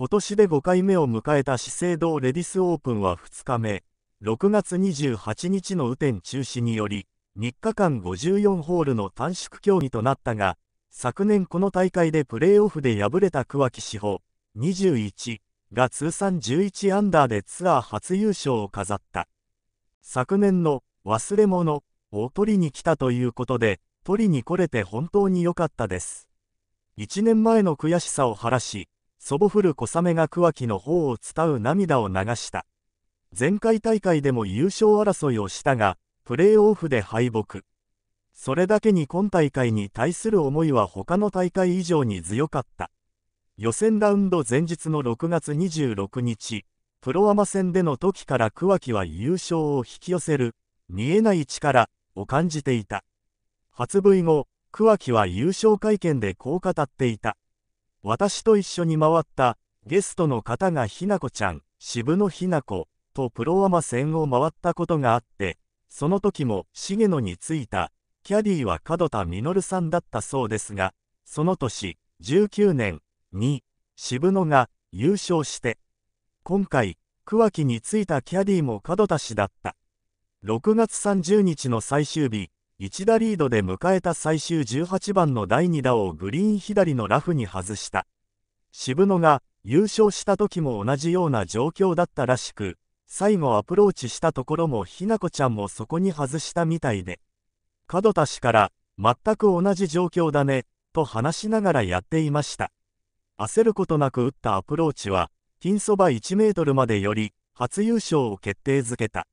今年で5回目を迎えた資生堂レディスオープンは2日目、6月28日の雨天中止により、3日間54ホールの短縮競技となったが、昨年この大会でプレーオフで敗れた桑木志保21が通算11アンダーでツアー初優勝を飾った。昨年の忘れ物を取りに来たということで、取りに来れて本当に良かったです。1年前の悔しさを晴らし、祖母降る小雨が桑木の方を伝う涙を流した。前回大会でも優勝争いをしたが、プレーオフで敗北。それだけに今大会に対する思いは他の大会以上に強かった。予選ラウンド前日の6月26日、プロアマ戦での時から桑木は優勝を引き寄せる、見えない力を感じていた。発 V 後、桑木は優勝会見でこう語っていた。私と一緒に回ったゲストの方がひなこちゃん、渋野ひな子とプロアマ戦を回ったことがあって、その時も重野についたキャディーは門田実さんだったそうですが、その年、19年に渋野が優勝して、今回、桑木についたキャディーも門田氏だった。6月30日の最終日、1打リードで迎えた最終18番の第2打をグリーン左のラフに外した渋野が優勝した時も同じような状況だったらしく最後アプローチしたところもひなこちゃんもそこに外したみたいで門田氏から全く同じ状況だねと話しながらやっていました焦ることなく打ったアプローチはピンそば1メートルまでより初優勝を決定づけた